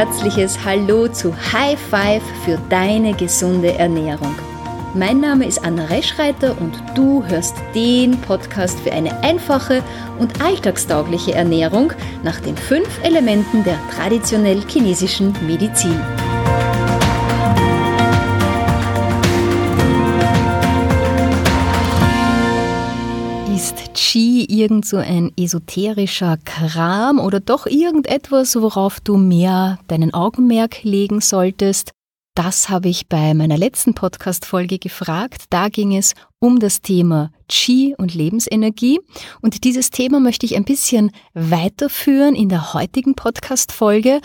herzliches Hallo zu High Five für deine gesunde Ernährung. Mein Name ist Anna Reschreiter und du hörst den Podcast für eine einfache und alltagstaugliche Ernährung nach den fünf Elementen der traditionell chinesischen Medizin. Qi irgend so ein esoterischer Kram oder doch irgendetwas, worauf du mehr deinen Augenmerk legen solltest? Das habe ich bei meiner letzten Podcast-Folge gefragt. Da ging es um das Thema Qi und Lebensenergie. Und dieses Thema möchte ich ein bisschen weiterführen in der heutigen Podcast-Folge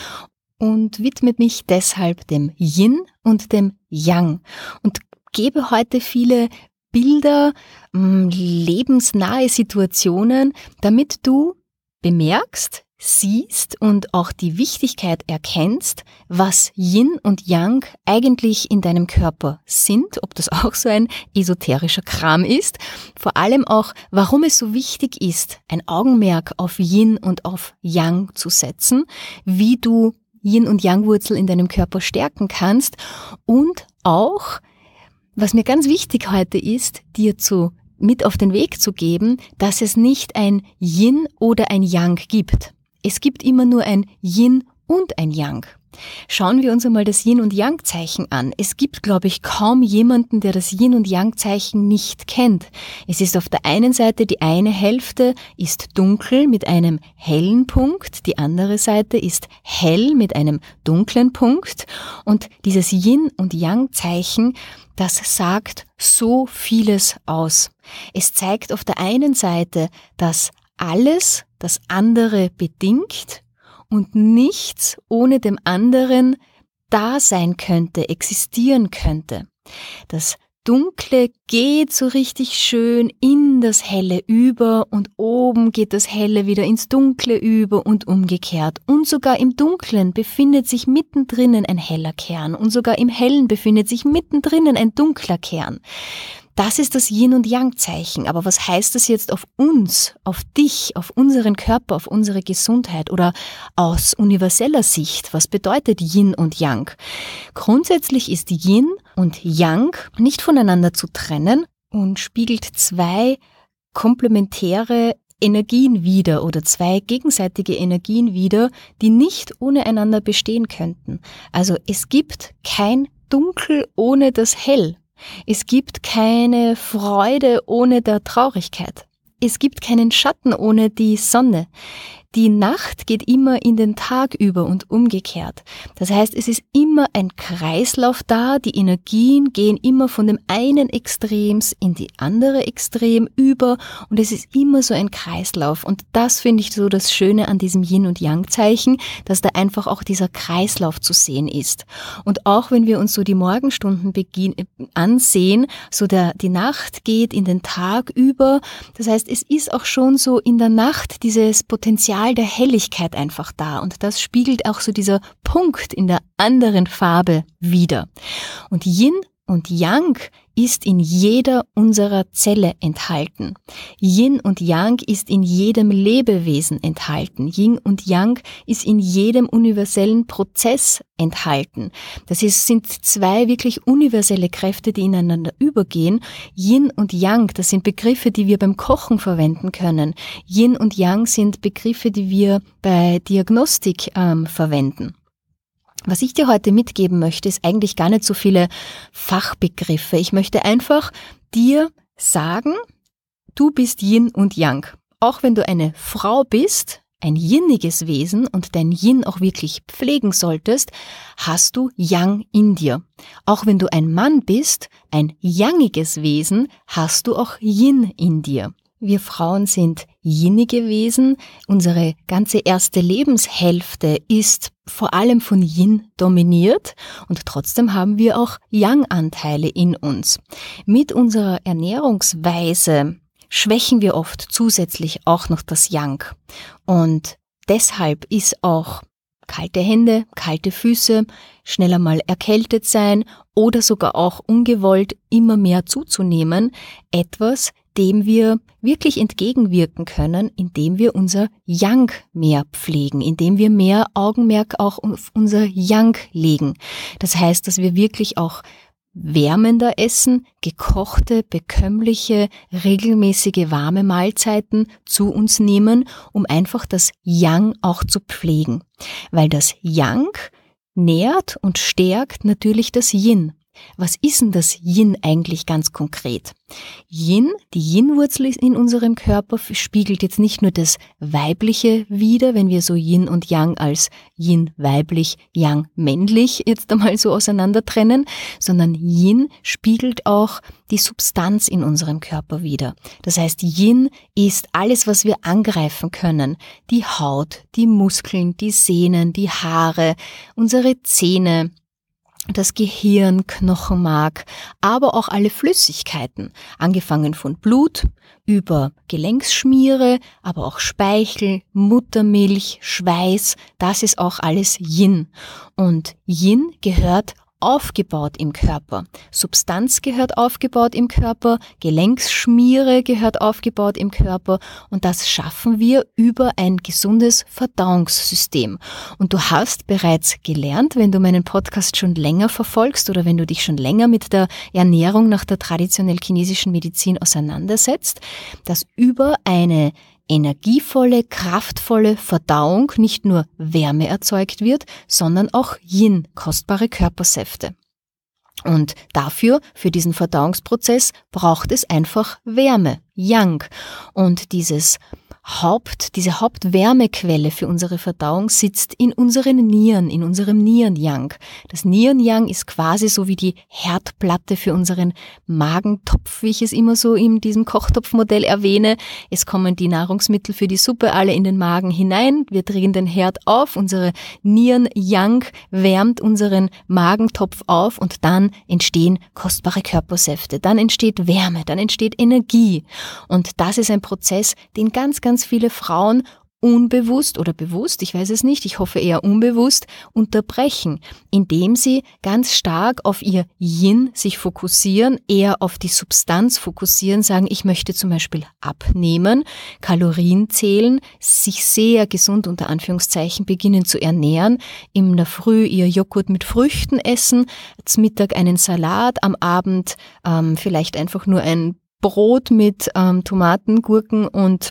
und widme mich deshalb dem Yin und dem Yang und gebe heute viele Bilder, hm, lebensnahe Situationen, damit du bemerkst, siehst und auch die Wichtigkeit erkennst, was Yin und Yang eigentlich in deinem Körper sind, ob das auch so ein esoterischer Kram ist, vor allem auch, warum es so wichtig ist, ein Augenmerk auf Yin und auf Yang zu setzen, wie du Yin und Yang Wurzel in deinem Körper stärken kannst und auch was mir ganz wichtig heute ist, dir zu mit auf den Weg zu geben, dass es nicht ein Yin oder ein Yang gibt. Es gibt immer nur ein Yin und ein Yang. Schauen wir uns einmal das Yin und Yang Zeichen an. Es gibt, glaube ich, kaum jemanden, der das Yin und Yang Zeichen nicht kennt. Es ist auf der einen Seite die eine Hälfte ist dunkel mit einem hellen Punkt, die andere Seite ist hell mit einem dunklen Punkt und dieses Yin und Yang Zeichen, das sagt so vieles aus. Es zeigt auf der einen Seite, dass alles das andere bedingt und nichts ohne dem anderen da sein könnte, existieren könnte. Das Dunkle geht so richtig schön in das Helle über und oben geht das Helle wieder ins Dunkle über und umgekehrt. Und sogar im Dunklen befindet sich mittendrin ein heller Kern und sogar im Hellen befindet sich mittendrin ein dunkler Kern. Das ist das Yin- und Yang-Zeichen. Aber was heißt das jetzt auf uns, auf dich, auf unseren Körper, auf unsere Gesundheit oder aus universeller Sicht? Was bedeutet Yin und Yang? Grundsätzlich ist Yin und Yang nicht voneinander zu trennen und spiegelt zwei komplementäre Energien wieder oder zwei gegenseitige Energien wieder, die nicht ohne einander bestehen könnten. Also es gibt kein Dunkel ohne das Hell es gibt keine Freude ohne der Traurigkeit. Es gibt keinen Schatten ohne die Sonne. Die Nacht geht immer in den Tag über und umgekehrt. Das heißt, es ist immer ein Kreislauf da, die Energien gehen immer von dem einen Extrems in die andere Extrem über und es ist immer so ein Kreislauf. Und das finde ich so das Schöne an diesem Yin- und Yang-Zeichen, dass da einfach auch dieser Kreislauf zu sehen ist. Und auch wenn wir uns so die Morgenstunden ansehen, so der, die Nacht geht in den Tag über. Das heißt, es ist auch schon so in der Nacht dieses Potenzial, Strahl der Helligkeit einfach da und das spiegelt auch so dieser Punkt in der anderen Farbe wieder. Und Yin und Yang ist in jeder unserer Zelle enthalten. Yin und Yang ist in jedem Lebewesen enthalten. Yin und Yang ist in jedem universellen Prozess enthalten. Das ist, sind zwei wirklich universelle Kräfte, die ineinander übergehen. Yin und Yang, das sind Begriffe, die wir beim Kochen verwenden können. Yin und Yang sind Begriffe, die wir bei Diagnostik ähm, verwenden. Was ich dir heute mitgeben möchte, ist eigentlich gar nicht so viele Fachbegriffe. Ich möchte einfach dir sagen, du bist Yin und Yang. Auch wenn du eine Frau bist, ein yiniges Wesen und dein Yin auch wirklich pflegen solltest, hast du Yang in dir. Auch wenn du ein Mann bist, ein yangiges Wesen, hast du auch Yin in dir. Wir Frauen sind Yinige Wesen. Unsere ganze erste Lebenshälfte ist vor allem von Yin dominiert und trotzdem haben wir auch Yang-Anteile in uns. Mit unserer Ernährungsweise schwächen wir oft zusätzlich auch noch das Yang. Und deshalb ist auch kalte Hände, kalte Füße, schneller mal erkältet sein oder sogar auch ungewollt immer mehr zuzunehmen, etwas, dem wir wirklich entgegenwirken können, indem wir unser Yang mehr pflegen, indem wir mehr Augenmerk auch auf unser Yang legen. Das heißt, dass wir wirklich auch wärmender essen, gekochte, bekömmliche, regelmäßige warme Mahlzeiten zu uns nehmen, um einfach das Yang auch zu pflegen. Weil das Yang nährt und stärkt natürlich das Yin. Was ist denn das Yin eigentlich ganz konkret? Yin, die Yin-Wurzel in unserem Körper spiegelt jetzt nicht nur das Weibliche wider, wenn wir so Yin und Yang als Yin weiblich, Yang männlich jetzt einmal so auseinander trennen, sondern Yin spiegelt auch die Substanz in unserem Körper wider. Das heißt, Yin ist alles, was wir angreifen können. Die Haut, die Muskeln, die Sehnen, die Haare, unsere Zähne, das Gehirn, Knochenmark, aber auch alle Flüssigkeiten, angefangen von Blut über Gelenksschmiere, aber auch Speichel, Muttermilch, Schweiß, das ist auch alles Yin. Und Yin gehört aufgebaut im Körper. Substanz gehört aufgebaut im Körper, Gelenksschmiere gehört aufgebaut im Körper und das schaffen wir über ein gesundes Verdauungssystem. Und du hast bereits gelernt, wenn du meinen Podcast schon länger verfolgst oder wenn du dich schon länger mit der Ernährung nach der traditionell chinesischen Medizin auseinandersetzt, dass über eine energievolle, kraftvolle Verdauung nicht nur Wärme erzeugt wird, sondern auch Yin, kostbare Körpersäfte. Und dafür, für diesen Verdauungsprozess, braucht es einfach Wärme, Yang. Und dieses Haupt, diese Hauptwärmequelle für unsere Verdauung sitzt in unseren Nieren, in unserem Nierenyang. Das Nierenyang ist quasi so wie die Herdplatte für unseren Magentopf, wie ich es immer so in diesem Kochtopfmodell erwähne. Es kommen die Nahrungsmittel für die Suppe alle in den Magen hinein. Wir drehen den Herd auf. Unsere Nierenyang wärmt unseren Magentopf auf und dann entstehen kostbare Körpersäfte. Dann entsteht Wärme, dann entsteht Energie. Und das ist ein Prozess, den ganz, ganz ganz viele Frauen unbewusst oder bewusst, ich weiß es nicht, ich hoffe eher unbewusst, unterbrechen, indem sie ganz stark auf ihr Yin sich fokussieren, eher auf die Substanz fokussieren, sagen, ich möchte zum Beispiel abnehmen, Kalorien zählen, sich sehr gesund unter Anführungszeichen beginnen zu ernähren, in der Früh ihr Joghurt mit Früchten essen, zum Mittag einen Salat, am Abend ähm, vielleicht einfach nur ein Brot mit ähm, Tomaten, Gurken und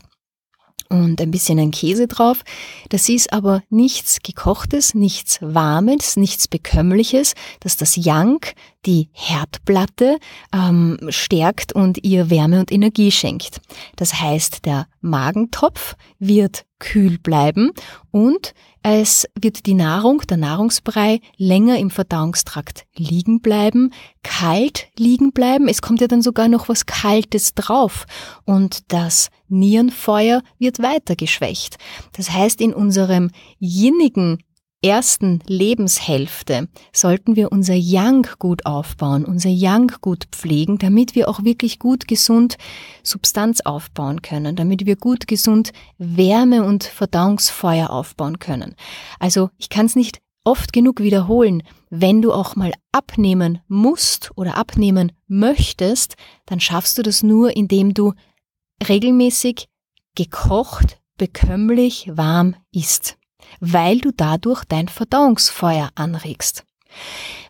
und ein bisschen ein Käse drauf. Das ist aber nichts gekochtes, nichts warmes, nichts bekömmliches, dass das Yank, die Herdplatte, ähm, stärkt und ihr Wärme und Energie schenkt. Das heißt, der Magentopf wird kühl bleiben und es wird die Nahrung, der Nahrungsbrei, länger im Verdauungstrakt liegen bleiben, kalt liegen bleiben. Es kommt ja dann sogar noch was Kaltes drauf und das Nierenfeuer wird weiter geschwächt. Das heißt, in unserem jenigen ersten Lebenshälfte sollten wir unser Yang gut aufbauen, unser Yang gut pflegen, damit wir auch wirklich gut gesund Substanz aufbauen können, damit wir gut gesund Wärme und Verdauungsfeuer aufbauen können. Also ich kann es nicht oft genug wiederholen, wenn du auch mal abnehmen musst oder abnehmen möchtest, dann schaffst du das nur, indem du regelmäßig gekocht, bekömmlich, warm isst weil du dadurch dein Verdauungsfeuer anregst.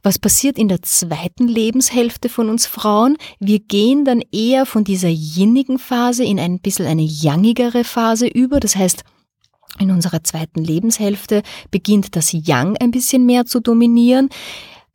Was passiert in der zweiten Lebenshälfte von uns Frauen? Wir gehen dann eher von dieser jinnigen Phase in ein bisschen eine yangigere Phase über. Das heißt, in unserer zweiten Lebenshälfte beginnt das Yang ein bisschen mehr zu dominieren.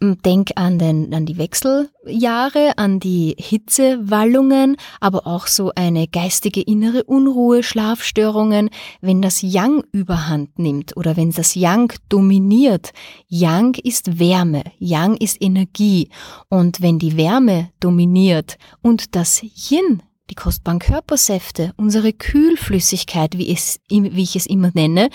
Mm, denk an, den, an die Wechseljahre, an die Hitzewallungen, aber auch so eine geistige innere Unruhe, Schlafstörungen, wenn das Yang überhand nimmt oder wenn das Yang dominiert. Yang ist Wärme, Yang ist Energie. Und wenn die Wärme dominiert und das Yin die kostbaren Körpersäfte, unsere Kühlflüssigkeit, wie, es, wie ich es immer nenne,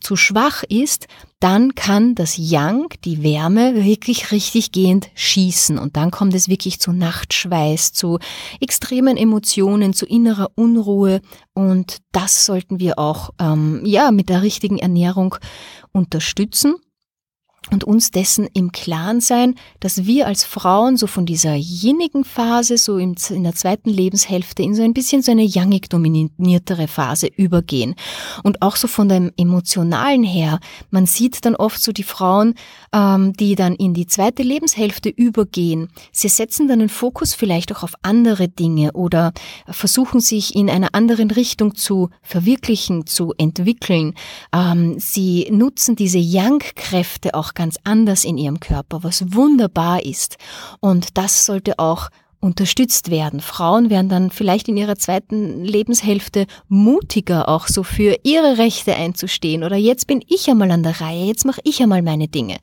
zu schwach ist, dann kann das Yang, die Wärme, wirklich richtig gehend schießen. Und dann kommt es wirklich zu Nachtschweiß, zu extremen Emotionen, zu innerer Unruhe. Und das sollten wir auch ähm, ja, mit der richtigen Ernährung unterstützen und uns dessen im Klaren sein, dass wir als Frauen so von dieser jenigen Phase, so in der zweiten Lebenshälfte, in so ein bisschen so eine yangig dominiertere Phase übergehen. Und auch so von dem Emotionalen her, man sieht dann oft so die Frauen, ähm, die dann in die zweite Lebenshälfte übergehen. Sie setzen dann den Fokus vielleicht auch auf andere Dinge oder versuchen sich in einer anderen Richtung zu verwirklichen, zu entwickeln. Ähm, sie nutzen diese Yang-Kräfte auch ganz anders in ihrem Körper, was wunderbar ist. Und das sollte auch unterstützt werden. Frauen werden dann vielleicht in ihrer zweiten Lebenshälfte mutiger, auch so für ihre Rechte einzustehen. Oder jetzt bin ich einmal an der Reihe, jetzt mache ich einmal meine Dinge.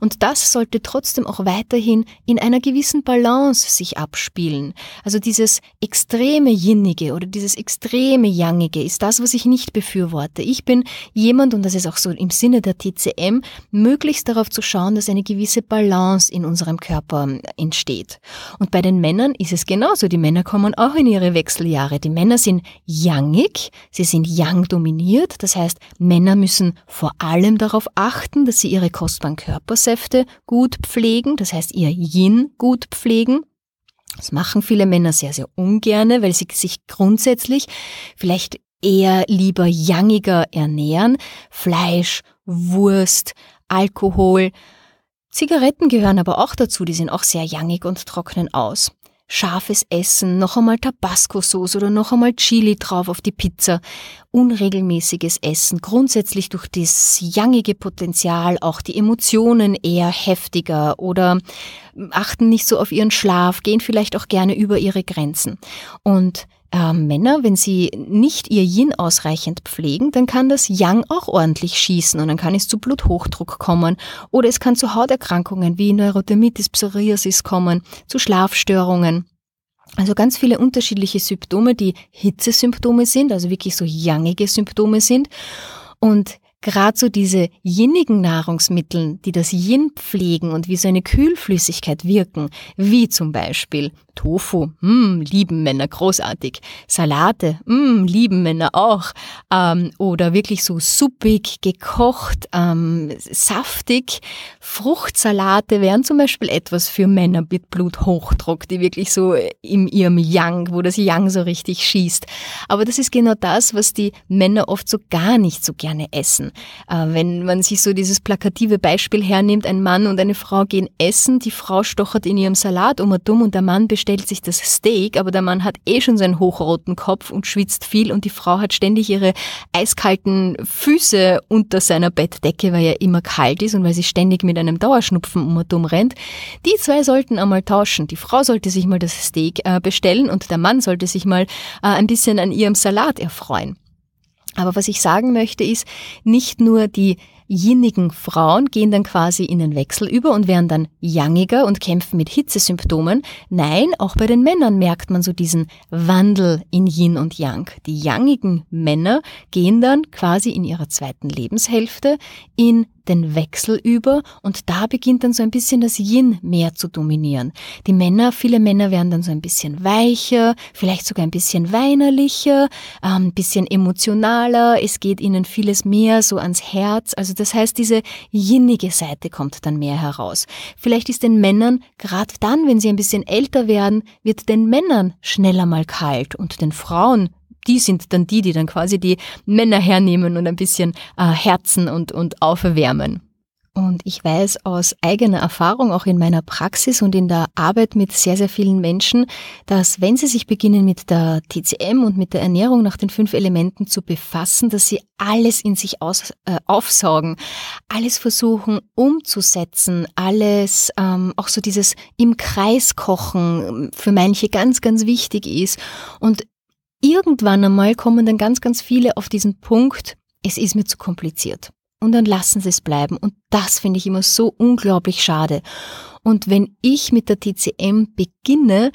Und das sollte trotzdem auch weiterhin in einer gewissen Balance sich abspielen. Also dieses extreme Yinnige oder dieses extreme Yangige ist das, was ich nicht befürworte. Ich bin jemand, und das ist auch so im Sinne der TCM, möglichst darauf zu schauen, dass eine gewisse Balance in unserem Körper entsteht. Und bei den Männern Männern ist es genauso. Die Männer kommen auch in ihre Wechseljahre. Die Männer sind yangig, sie sind yang dominiert. Das heißt, Männer müssen vor allem darauf achten, dass sie ihre kostbaren Körpersäfte gut pflegen. Das heißt, ihr Yin gut pflegen. Das machen viele Männer sehr, sehr ungerne, weil sie sich grundsätzlich vielleicht eher lieber yangiger ernähren. Fleisch, Wurst, Alkohol, Zigaretten gehören aber auch dazu, die sind auch sehr yangig und trocknen aus scharfes Essen, noch einmal Tabasco-Sauce oder noch einmal Chili drauf auf die Pizza, unregelmäßiges Essen, grundsätzlich durch das jangige Potenzial auch die Emotionen eher heftiger oder achten nicht so auf ihren Schlaf, gehen vielleicht auch gerne über ihre Grenzen. Und äh, Männer, wenn sie nicht ihr Yin ausreichend pflegen, dann kann das Yang auch ordentlich schießen und dann kann es zu Bluthochdruck kommen oder es kann zu Hauterkrankungen wie Neurodermitis, Psoriasis kommen, zu Schlafstörungen. Also ganz viele unterschiedliche Symptome, die Hitzesymptome sind, also wirklich so yangige Symptome sind. Und gerade so diese jenigen Nahrungsmittel, die das Yin pflegen und wie so eine Kühlflüssigkeit wirken, wie zum Beispiel Tofu, mm, lieben Männer großartig, Salate, mm, lieben Männer auch, ähm, oder wirklich so suppig, gekocht, ähm, saftig, Fruchtsalate wären zum Beispiel etwas für Männer mit Bluthochdruck, die wirklich so in ihrem Yang, wo das Yang so richtig schießt. Aber das ist genau das, was die Männer oft so gar nicht so gerne essen. Essen. Äh, wenn man sich so dieses plakative Beispiel hernimmt, ein Mann und eine Frau gehen essen, die Frau stochert in ihrem Salat um und dumm und der Mann bestellt sich das Steak, aber der Mann hat eh schon seinen hochroten Kopf und schwitzt viel und die Frau hat ständig ihre eiskalten Füße unter seiner Bettdecke, weil er immer kalt ist und weil sie ständig mit einem Dauerschnupfen um und dumm rennt. Die zwei sollten einmal tauschen. Die Frau sollte sich mal das Steak äh, bestellen und der Mann sollte sich mal äh, ein bisschen an ihrem Salat erfreuen. Aber was ich sagen möchte ist, nicht nur die diejenigen Frauen gehen dann quasi in den Wechsel über und werden dann yangiger und kämpfen mit Hitzesymptomen. Nein, auch bei den Männern merkt man so diesen Wandel in Yin und Yang. Die yangigen Männer gehen dann quasi in ihrer zweiten Lebenshälfte in den Wechsel über und da beginnt dann so ein bisschen das Yin mehr zu dominieren. Die Männer, viele Männer werden dann so ein bisschen weicher, vielleicht sogar ein bisschen weinerlicher, ein ähm, bisschen emotionaler, es geht ihnen vieles mehr so ans Herz. Also das heißt, diese yinnige Seite kommt dann mehr heraus. Vielleicht ist den Männern, gerade dann, wenn sie ein bisschen älter werden, wird den Männern schneller mal kalt und den Frauen die sind dann die, die dann quasi die Männer hernehmen und ein bisschen äh, herzen und, und auferwärmen. Und ich weiß aus eigener Erfahrung, auch in meiner Praxis und in der Arbeit mit sehr, sehr vielen Menschen, dass wenn sie sich beginnen mit der TCM und mit der Ernährung nach den fünf Elementen zu befassen, dass sie alles in sich aus, äh, aufsaugen, alles versuchen umzusetzen, alles, ähm, auch so dieses im Kreis kochen ähm, für manche ganz, ganz wichtig ist. Und irgendwann einmal kommen dann ganz, ganz viele auf diesen Punkt, es ist mir zu kompliziert. Und dann lassen sie es bleiben. Und das finde ich immer so unglaublich schade. Und wenn ich mit der TCM beginne,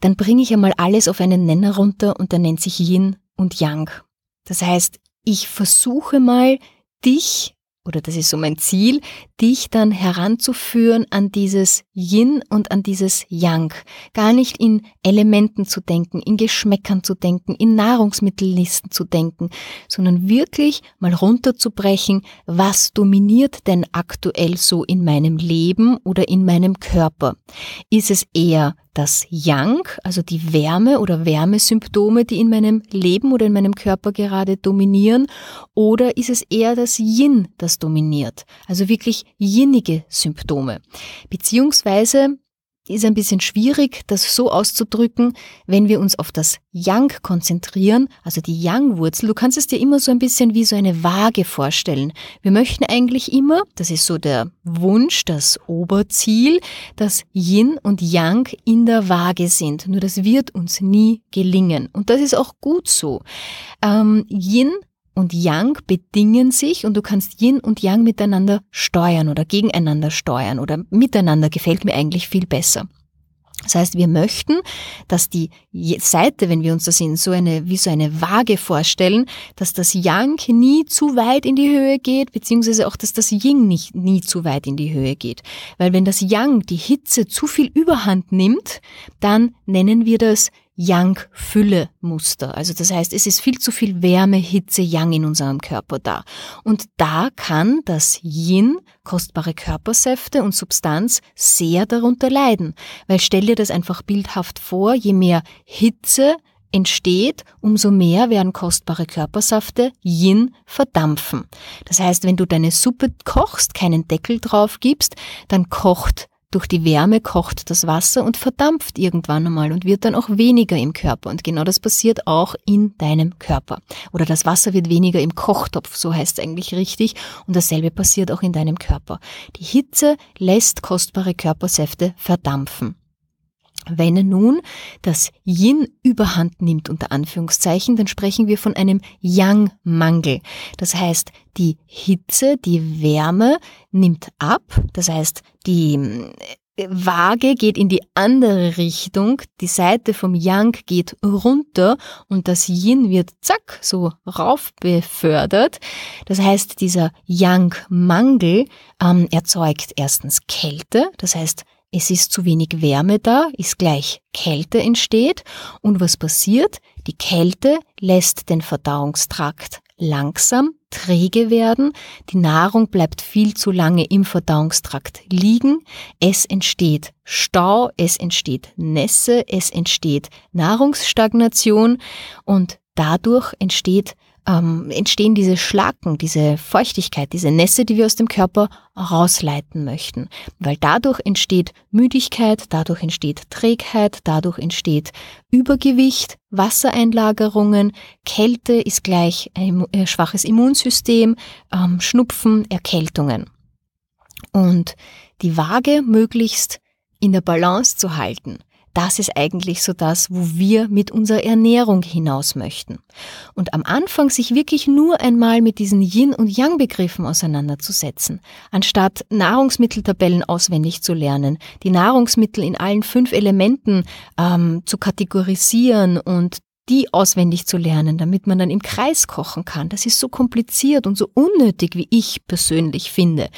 dann bringe ich einmal alles auf einen Nenner runter und der nennt sich Yin und Yang. Das heißt, ich versuche mal, dich oder das ist so mein Ziel, dich dann heranzuführen an dieses Yin und an dieses Yang. Gar nicht in Elementen zu denken, in Geschmäckern zu denken, in Nahrungsmittellisten zu denken, sondern wirklich mal runterzubrechen, was dominiert denn aktuell so in meinem Leben oder in meinem Körper? Ist es eher das Yang, also die Wärme oder Wärmesymptome, die in meinem Leben oder in meinem Körper gerade dominieren? Oder ist es eher das Yin, das dominiert? Also wirklich yinnige Symptome. Beziehungsweise ist ein bisschen schwierig, das so auszudrücken, wenn wir uns auf das Yang konzentrieren, also die Yang-Wurzel. Du kannst es dir immer so ein bisschen wie so eine Waage vorstellen. Wir möchten eigentlich immer, das ist so der Wunsch, das Oberziel, dass Yin und Yang in der Waage sind. Nur das wird uns nie gelingen. Und das ist auch gut so. Ähm, Yin und Yang bedingen sich und du kannst Yin und Yang miteinander steuern oder gegeneinander steuern oder miteinander gefällt mir eigentlich viel besser. Das heißt, wir möchten, dass die Seite, wenn wir uns das in so eine, wie so eine Waage vorstellen, dass das Yang nie zu weit in die Höhe geht, beziehungsweise auch, dass das Ying nicht, nie zu weit in die Höhe geht. Weil wenn das Yang, die Hitze, zu viel Überhand nimmt, dann nennen wir das Yang-Fülle-Muster. Also das heißt, es ist viel zu viel Wärme, Hitze, Yang in unserem Körper da. Und da kann das Yin, kostbare Körpersäfte und Substanz, sehr darunter leiden. Weil stell dir das einfach bildhaft vor, je mehr Hitze entsteht, umso mehr werden kostbare Körpersäfte Yin verdampfen. Das heißt, wenn du deine Suppe kochst, keinen Deckel drauf gibst, dann kocht durch die Wärme kocht das Wasser und verdampft irgendwann einmal und wird dann auch weniger im Körper. Und genau das passiert auch in deinem Körper. Oder das Wasser wird weniger im Kochtopf, so heißt es eigentlich richtig. Und dasselbe passiert auch in deinem Körper. Die Hitze lässt kostbare Körpersäfte verdampfen. Wenn nun das Yin überhand nimmt unter Anführungszeichen, dann sprechen wir von einem Yang-Mangel. Das heißt, die Hitze, die Wärme nimmt ab. Das heißt, die äh, Waage geht in die andere Richtung, die Seite vom Yang geht runter und das Yin wird zack so rauf befördert. Das heißt, dieser Yang-Mangel ähm, erzeugt erstens Kälte, das heißt, es ist zu wenig Wärme da, ist gleich Kälte entsteht. Und was passiert? Die Kälte lässt den Verdauungstrakt langsam träge werden, die Nahrung bleibt viel zu lange im Verdauungstrakt liegen, es entsteht Stau, es entsteht Nässe, es entsteht Nahrungsstagnation und dadurch entsteht ähm, entstehen diese Schlacken, diese Feuchtigkeit, diese Nässe, die wir aus dem Körper rausleiten möchten. Weil dadurch entsteht Müdigkeit, dadurch entsteht Trägheit, dadurch entsteht Übergewicht, Wassereinlagerungen, Kälte ist gleich ein äh, äh, schwaches Immunsystem, ähm, Schnupfen, Erkältungen. Und die Waage möglichst in der Balance zu halten, das ist eigentlich so das, wo wir mit unserer Ernährung hinaus möchten. Und am Anfang sich wirklich nur einmal mit diesen Yin- und Yang-Begriffen auseinanderzusetzen, anstatt Nahrungsmitteltabellen auswendig zu lernen, die Nahrungsmittel in allen fünf Elementen ähm, zu kategorisieren und die auswendig zu lernen, damit man dann im Kreis kochen kann. Das ist so kompliziert und so unnötig, wie ich persönlich finde.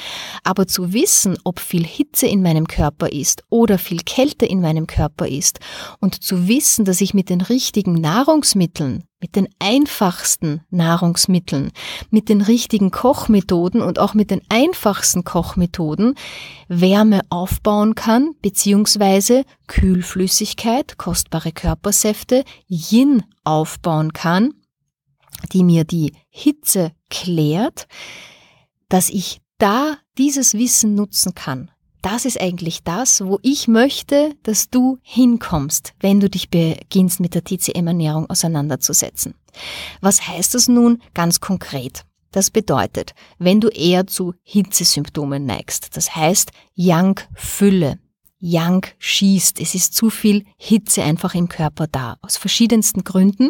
Aber zu wissen, ob viel Hitze in meinem Körper ist oder viel Kälte in meinem Körper ist und zu wissen, dass ich mit den richtigen Nahrungsmitteln mit den einfachsten Nahrungsmitteln, mit den richtigen Kochmethoden und auch mit den einfachsten Kochmethoden Wärme aufbauen kann, beziehungsweise Kühlflüssigkeit, kostbare Körpersäfte, Yin aufbauen kann, die mir die Hitze klärt, dass ich da dieses Wissen nutzen kann. Das ist eigentlich das, wo ich möchte, dass du hinkommst, wenn du dich beginnst mit der TCM-Ernährung auseinanderzusetzen. Was heißt das nun ganz konkret? Das bedeutet, wenn du eher zu Hitzesymptomen neigst, das heißt Yang-Fülle, Yang schießt. Es ist zu viel Hitze einfach im Körper da, aus verschiedensten Gründen.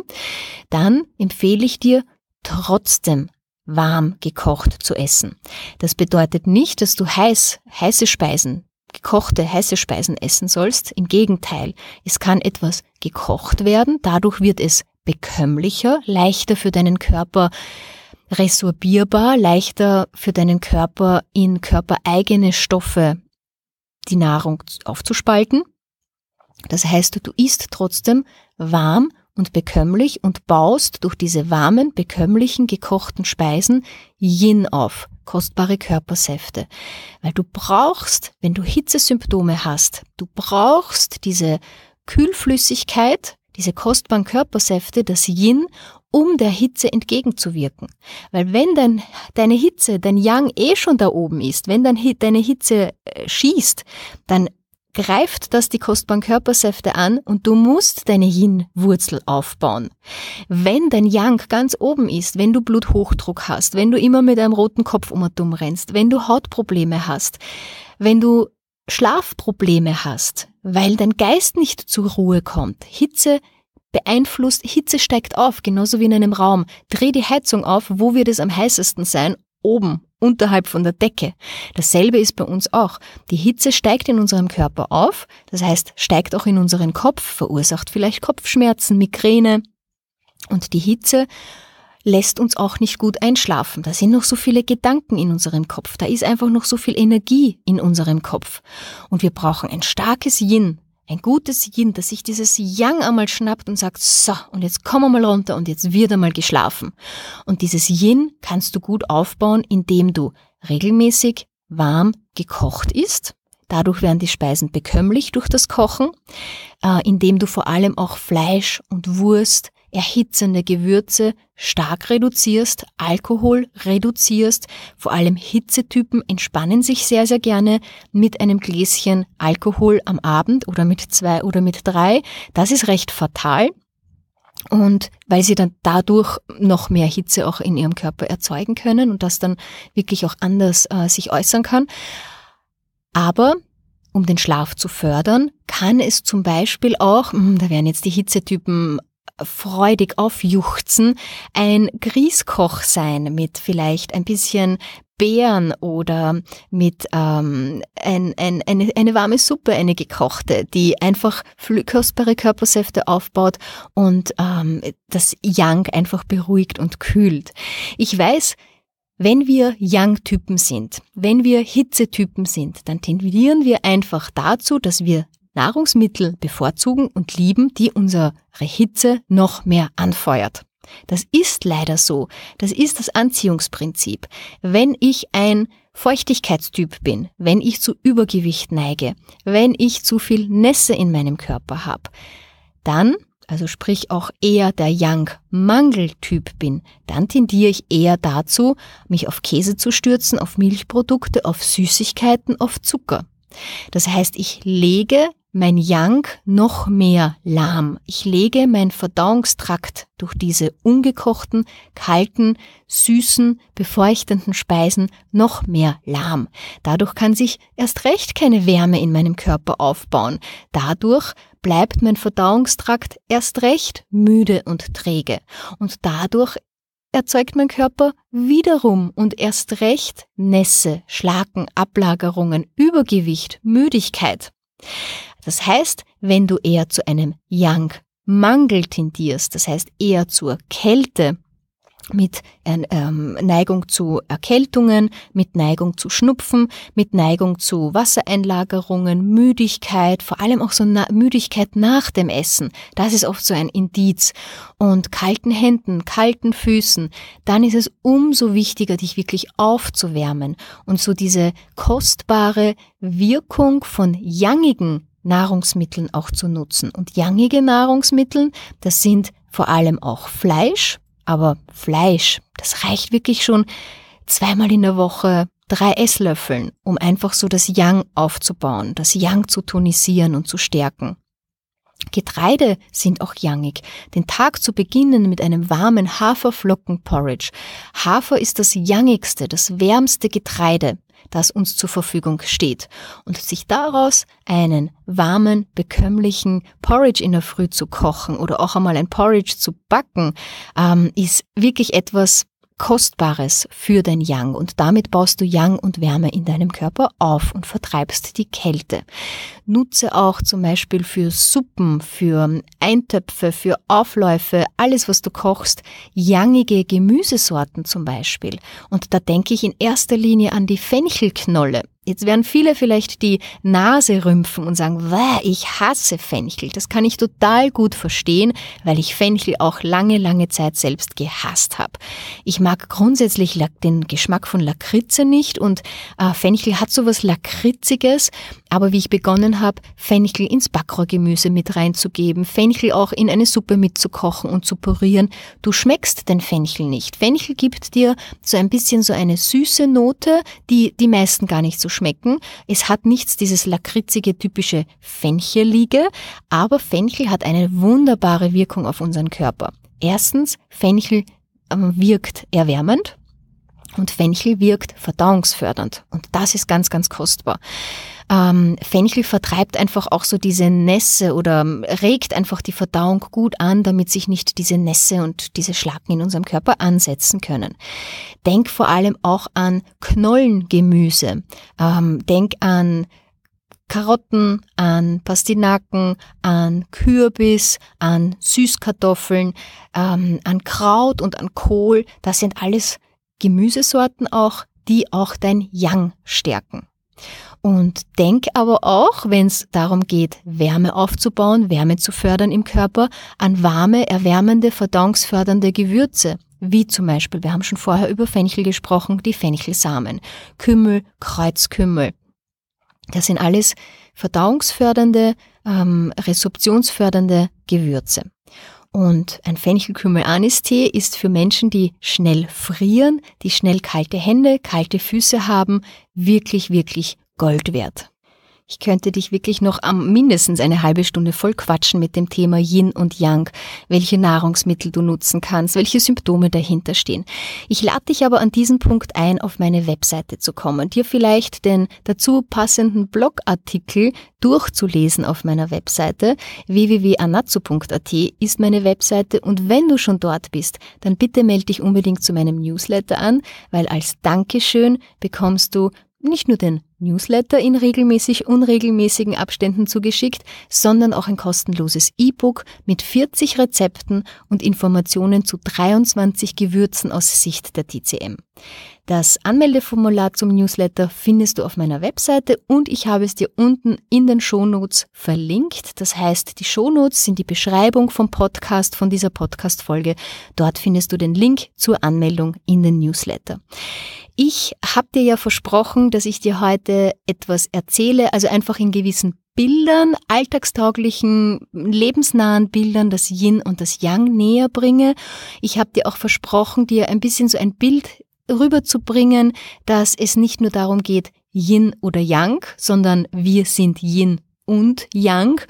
Dann empfehle ich dir, trotzdem warm gekocht zu essen. Das bedeutet nicht, dass du heiß, heiße Speisen, gekochte, heiße Speisen essen sollst. Im Gegenteil, es kann etwas gekocht werden, dadurch wird es bekömmlicher, leichter für deinen Körper resorbierbar, leichter für deinen Körper in körpereigene Stoffe die Nahrung aufzuspalten. Das heißt, du isst trotzdem warm und bekömmlich und baust durch diese warmen, bekömmlichen, gekochten Speisen Yin auf, kostbare Körpersäfte. Weil du brauchst, wenn du Hitzesymptome hast, du brauchst diese Kühlflüssigkeit, diese kostbaren Körpersäfte, das Yin, um der Hitze entgegenzuwirken. Weil wenn dein, deine Hitze, dein Yang eh schon da oben ist, wenn dein, deine Hitze äh, schießt, dann greift das die kostbaren Körpersäfte an und du musst deine Yin-Wurzel aufbauen. Wenn dein Yang ganz oben ist, wenn du Bluthochdruck hast, wenn du immer mit einem roten Kopf um und um rennst, wenn du Hautprobleme hast, wenn du Schlafprobleme hast, weil dein Geist nicht zur Ruhe kommt, Hitze beeinflusst, Hitze steigt auf, genauso wie in einem Raum. Dreh die Heizung auf, wo wird es am heißesten sein? Oben, unterhalb von der Decke. Dasselbe ist bei uns auch. Die Hitze steigt in unserem Körper auf, das heißt, steigt auch in unseren Kopf, verursacht vielleicht Kopfschmerzen, Migräne. Und die Hitze lässt uns auch nicht gut einschlafen. Da sind noch so viele Gedanken in unserem Kopf. Da ist einfach noch so viel Energie in unserem Kopf. Und wir brauchen ein starkes Yin, ein gutes Yin, dass sich dieses Yang einmal schnappt und sagt, so, und jetzt komm einmal runter und jetzt wird einmal geschlafen. Und dieses Yin kannst du gut aufbauen, indem du regelmäßig warm gekocht isst. Dadurch werden die Speisen bekömmlich durch das Kochen, äh, indem du vor allem auch Fleisch und Wurst erhitzende Gewürze stark reduzierst, Alkohol reduzierst, vor allem Hitzetypen entspannen sich sehr, sehr gerne mit einem Gläschen Alkohol am Abend oder mit zwei oder mit drei. Das ist recht fatal. Und weil sie dann dadurch noch mehr Hitze auch in ihrem Körper erzeugen können und das dann wirklich auch anders äh, sich äußern kann. Aber um den Schlaf zu fördern, kann es zum Beispiel auch, hm, da werden jetzt die Hitzetypen freudig aufjuchzen, ein Grießkoch sein mit vielleicht ein bisschen Beeren oder mit ähm, ein, ein, eine, eine warme Suppe, eine gekochte, die einfach kostbare Körpersäfte aufbaut und ähm, das Yang einfach beruhigt und kühlt. Ich weiß, wenn wir Yang-Typen sind, wenn wir Hitzetypen sind, dann tendieren wir einfach dazu, dass wir Nahrungsmittel bevorzugen und lieben, die unsere Hitze noch mehr anfeuert. Das ist leider so. Das ist das Anziehungsprinzip. Wenn ich ein Feuchtigkeitstyp bin, wenn ich zu Übergewicht neige, wenn ich zu viel Nässe in meinem Körper habe, dann, also sprich auch eher der Yang-Mangeltyp bin, dann tendiere ich eher dazu, mich auf Käse zu stürzen, auf Milchprodukte, auf Süßigkeiten, auf Zucker. Das heißt, ich lege mein Yang noch mehr lahm. Ich lege mein Verdauungstrakt durch diese ungekochten, kalten, süßen, befeuchtenden Speisen noch mehr lahm. Dadurch kann sich erst recht keine Wärme in meinem Körper aufbauen. Dadurch bleibt mein Verdauungstrakt erst recht müde und träge. Und dadurch erzeugt mein Körper wiederum und erst recht Nässe, Schlacken, Ablagerungen, Übergewicht, Müdigkeit. Das heißt, wenn du eher zu einem Yang Mangel tendierst, das heißt eher zur Kälte, mit ähm, Neigung zu Erkältungen, mit Neigung zu Schnupfen, mit Neigung zu Wassereinlagerungen, Müdigkeit, vor allem auch so Müdigkeit nach dem Essen. Das ist oft so ein Indiz. Und kalten Händen, kalten Füßen, dann ist es umso wichtiger, dich wirklich aufzuwärmen und so diese kostbare Wirkung von jangigen Nahrungsmitteln auch zu nutzen. Und jangige Nahrungsmitteln, das sind vor allem auch Fleisch, aber Fleisch, das reicht wirklich schon zweimal in der Woche, drei Esslöffeln, um einfach so das Yang aufzubauen, das Yang zu tonisieren und zu stärken. Getreide sind auch yangig. Den Tag zu beginnen mit einem warmen Haferflockenporridge. Hafer ist das yangigste, das wärmste Getreide das uns zur Verfügung steht und sich daraus einen warmen, bekömmlichen Porridge in der Früh zu kochen oder auch einmal ein Porridge zu backen, ähm, ist wirklich etwas, Kostbares für dein Yang und damit baust du Yang und Wärme in deinem Körper auf und vertreibst die Kälte. Nutze auch zum Beispiel für Suppen, für Eintöpfe, für Aufläufe, alles was du kochst, yangige Gemüsesorten zum Beispiel. Und da denke ich in erster Linie an die Fenchelknolle. Jetzt werden viele vielleicht die Nase rümpfen und sagen, ich hasse Fenchel. Das kann ich total gut verstehen, weil ich Fenchel auch lange, lange Zeit selbst gehasst habe. Ich mag grundsätzlich den Geschmack von Lakritze nicht und äh, Fenchel hat sowas Lakritziges, aber wie ich begonnen habe, Fenchel ins Backrohrgemüse mit reinzugeben, Fenchel auch in eine Suppe mitzukochen und zu pürieren, du schmeckst den Fenchel nicht. Fenchel gibt dir so ein bisschen so eine süße Note, die die meisten gar nicht so schmecken. Es hat nichts dieses lakritzige, typische Fenchellige, aber Fenchel hat eine wunderbare Wirkung auf unseren Körper. Erstens, Fenchel ähm, wirkt erwärmend. Und Fenchel wirkt verdauungsfördernd. Und das ist ganz, ganz kostbar. Ähm, Fenchel vertreibt einfach auch so diese Nässe oder ähm, regt einfach die Verdauung gut an, damit sich nicht diese Nässe und diese Schlacken in unserem Körper ansetzen können. Denk vor allem auch an Knollengemüse. Ähm, denk an Karotten, an Pastinaken, an Kürbis, an Süßkartoffeln, ähm, an Kraut und an Kohl. Das sind alles Gemüsesorten auch, die auch dein Yang stärken. Und denk aber auch, wenn es darum geht, Wärme aufzubauen, Wärme zu fördern im Körper, an warme, erwärmende, verdauungsfördernde Gewürze, wie zum Beispiel, wir haben schon vorher über Fenchel gesprochen, die Fenchelsamen, Kümmel, Kreuzkümmel. Das sind alles verdauungsfördernde, ähm, resorptionsfördernde Gewürze. Und ein Fenchelkümmel-Anistee ist für Menschen, die schnell frieren, die schnell kalte Hände, kalte Füße haben, wirklich, wirklich Gold wert. Ich könnte dich wirklich noch am mindestens eine halbe Stunde voll quatschen mit dem Thema Yin und Yang, welche Nahrungsmittel du nutzen kannst, welche Symptome dahinter stehen. Ich lade dich aber an diesem Punkt ein, auf meine Webseite zu kommen, dir vielleicht den dazu passenden Blogartikel durchzulesen auf meiner Webseite. www.anatsu.at ist meine Webseite und wenn du schon dort bist, dann bitte melde dich unbedingt zu meinem Newsletter an, weil als Dankeschön bekommst du nicht nur den Newsletter in regelmäßig unregelmäßigen Abständen zugeschickt, sondern auch ein kostenloses E-Book mit 40 Rezepten und Informationen zu 23 Gewürzen aus Sicht der TCM. Das Anmeldeformular zum Newsletter findest du auf meiner Webseite und ich habe es dir unten in den Shownotes verlinkt. Das heißt, die Shownotes sind die Beschreibung vom Podcast, von dieser Podcast-Folge. Dort findest du den Link zur Anmeldung in den Newsletter. Ich habe dir ja versprochen, dass ich dir heute etwas erzähle, also einfach in gewissen Bildern, alltagstauglichen, lebensnahen Bildern das Yin und das Yang näher bringe. Ich habe dir auch versprochen, dir ein bisschen so ein Bild rüberzubringen, dass es nicht nur darum geht, Yin oder Yang, sondern wir sind Yin und Yang.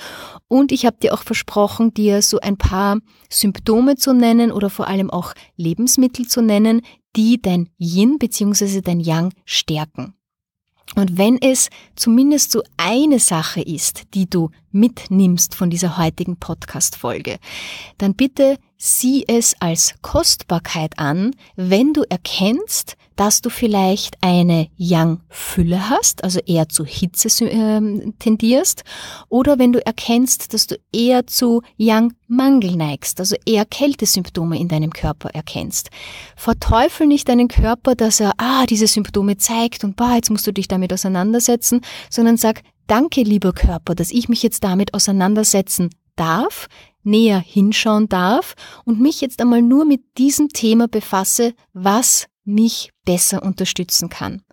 Und ich habe dir auch versprochen, dir so ein paar Symptome zu nennen oder vor allem auch Lebensmittel zu nennen, die dein Yin bzw. dein Yang stärken. Und wenn es zumindest so eine Sache ist, die du mitnimmst von dieser heutigen Podcast-Folge, dann bitte sieh es als Kostbarkeit an, wenn du erkennst, dass du vielleicht eine Yang-Fülle hast, also eher zu Hitze ähm, tendierst, oder wenn du erkennst, dass du eher zu Yang-Mangel neigst, also eher Kältesymptome in deinem Körper erkennst. Verteufel nicht deinen Körper, dass er, ah, diese Symptome zeigt und, bah, jetzt musst du dich damit auseinandersetzen, sondern sag, Danke, lieber Körper, dass ich mich jetzt damit auseinandersetzen darf, näher hinschauen darf und mich jetzt einmal nur mit diesem Thema befasse, was mich besser unterstützen kann.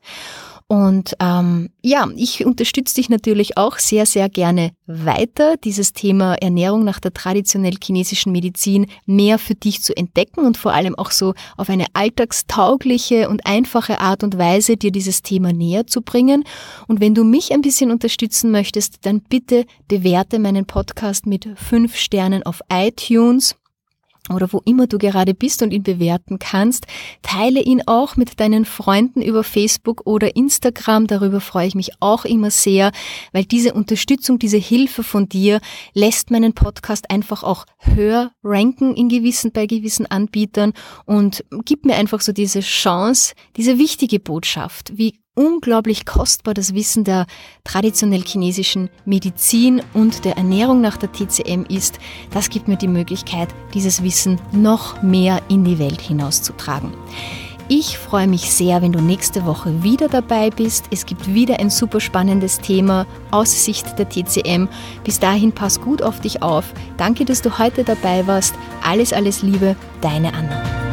Und ähm, ja, ich unterstütze dich natürlich auch sehr, sehr gerne weiter, dieses Thema Ernährung nach der traditionell chinesischen Medizin mehr für dich zu entdecken und vor allem auch so auf eine alltagstaugliche und einfache Art und Weise dir dieses Thema näher zu bringen. Und wenn du mich ein bisschen unterstützen möchtest, dann bitte bewerte meinen Podcast mit fünf Sternen auf iTunes oder wo immer du gerade bist und ihn bewerten kannst. Teile ihn auch mit deinen Freunden über Facebook oder Instagram. Darüber freue ich mich auch immer sehr, weil diese Unterstützung, diese Hilfe von dir lässt meinen Podcast einfach auch höher ranken in gewissen, bei gewissen Anbietern und gibt mir einfach so diese Chance, diese wichtige Botschaft, wie unglaublich kostbar das Wissen der traditionell chinesischen Medizin und der Ernährung nach der TCM ist. Das gibt mir die Möglichkeit, dieses Wissen noch mehr in die Welt hinauszutragen. Ich freue mich sehr, wenn du nächste Woche wieder dabei bist. Es gibt wieder ein super spannendes Thema aus Sicht der TCM. Bis dahin pass gut auf dich auf. Danke, dass du heute dabei warst. Alles, alles Liebe, deine Anna.